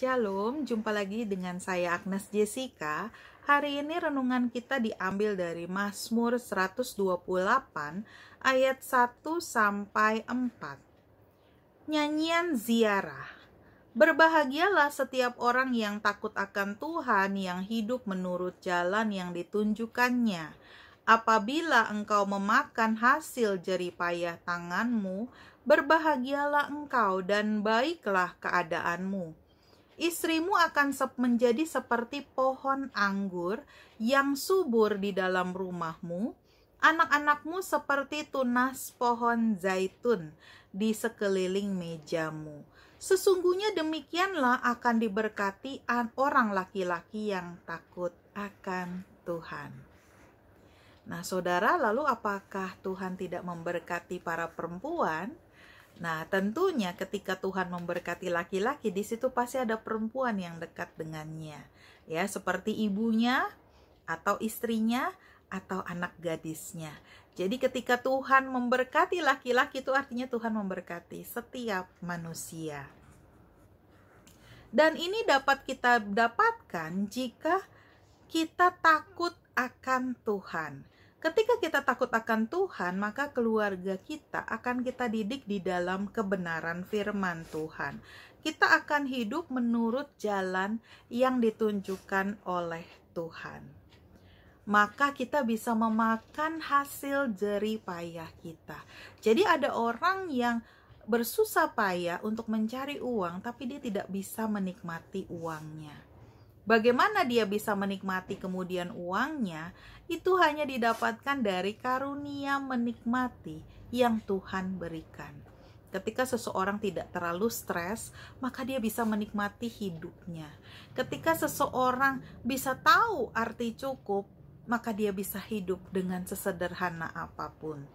Shalom, jumpa lagi dengan saya Agnes Jessica. Hari ini renungan kita diambil dari Mazmur 128 ayat 1 sampai 4. Nyanyian ziarah. Berbahagialah setiap orang yang takut akan Tuhan yang hidup menurut jalan yang ditunjukkannya. Apabila engkau memakan hasil jeripayah tanganmu, berbahagialah engkau dan baiklah keadaanmu istrimu akan menjadi seperti pohon anggur yang subur di dalam rumahmu, anak-anakmu seperti tunas pohon zaitun di sekeliling mejamu. Sesungguhnya demikianlah akan diberkati orang laki-laki yang takut akan Tuhan. Nah, saudara, lalu apakah Tuhan tidak memberkati para perempuan? Nah, tentunya ketika Tuhan memberkati laki-laki, di situ pasti ada perempuan yang dekat dengannya, ya, seperti ibunya atau istrinya atau anak gadisnya. Jadi, ketika Tuhan memberkati laki-laki, itu artinya Tuhan memberkati setiap manusia. Dan ini dapat kita dapatkan jika kita takut akan Tuhan Ketika kita takut akan Tuhan, maka keluarga kita akan kita didik di dalam kebenaran firman Tuhan. Kita akan hidup menurut jalan yang ditunjukkan oleh Tuhan. Maka kita bisa memakan hasil jerih payah kita. Jadi ada orang yang bersusah payah untuk mencari uang tapi dia tidak bisa menikmati uangnya Bagaimana dia bisa menikmati kemudian uangnya? Itu hanya didapatkan dari karunia menikmati yang Tuhan berikan. Ketika seseorang tidak terlalu stres, maka dia bisa menikmati hidupnya. Ketika seseorang bisa tahu arti cukup, maka dia bisa hidup dengan sesederhana apapun.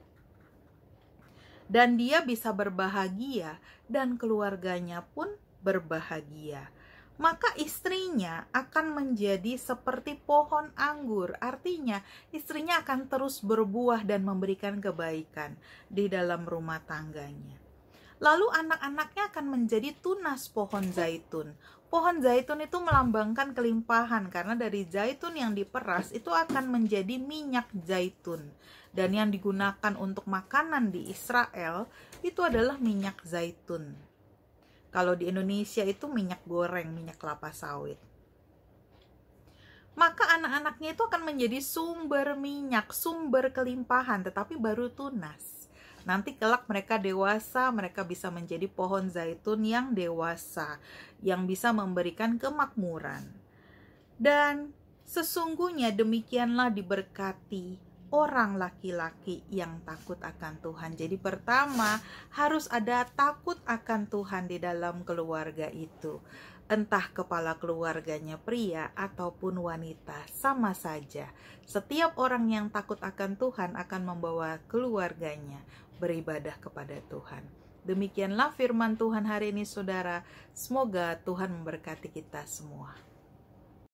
Dan dia bisa berbahagia, dan keluarganya pun berbahagia maka istrinya akan menjadi seperti pohon anggur. Artinya, istrinya akan terus berbuah dan memberikan kebaikan di dalam rumah tangganya. Lalu anak-anaknya akan menjadi tunas pohon zaitun. Pohon zaitun itu melambangkan kelimpahan karena dari zaitun yang diperas itu akan menjadi minyak zaitun. Dan yang digunakan untuk makanan di Israel itu adalah minyak zaitun. Kalau di Indonesia itu minyak goreng, minyak kelapa sawit. Maka anak-anaknya itu akan menjadi sumber minyak, sumber kelimpahan, tetapi baru tunas. Nanti kelak mereka dewasa, mereka bisa menjadi pohon zaitun yang dewasa, yang bisa memberikan kemakmuran. Dan sesungguhnya demikianlah diberkati orang laki-laki yang takut akan Tuhan. Jadi pertama harus ada takut akan Tuhan di dalam keluarga itu. Entah kepala keluarganya pria ataupun wanita, sama saja. Setiap orang yang takut akan Tuhan akan membawa keluarganya beribadah kepada Tuhan. Demikianlah firman Tuhan hari ini, saudara. Semoga Tuhan memberkati kita semua.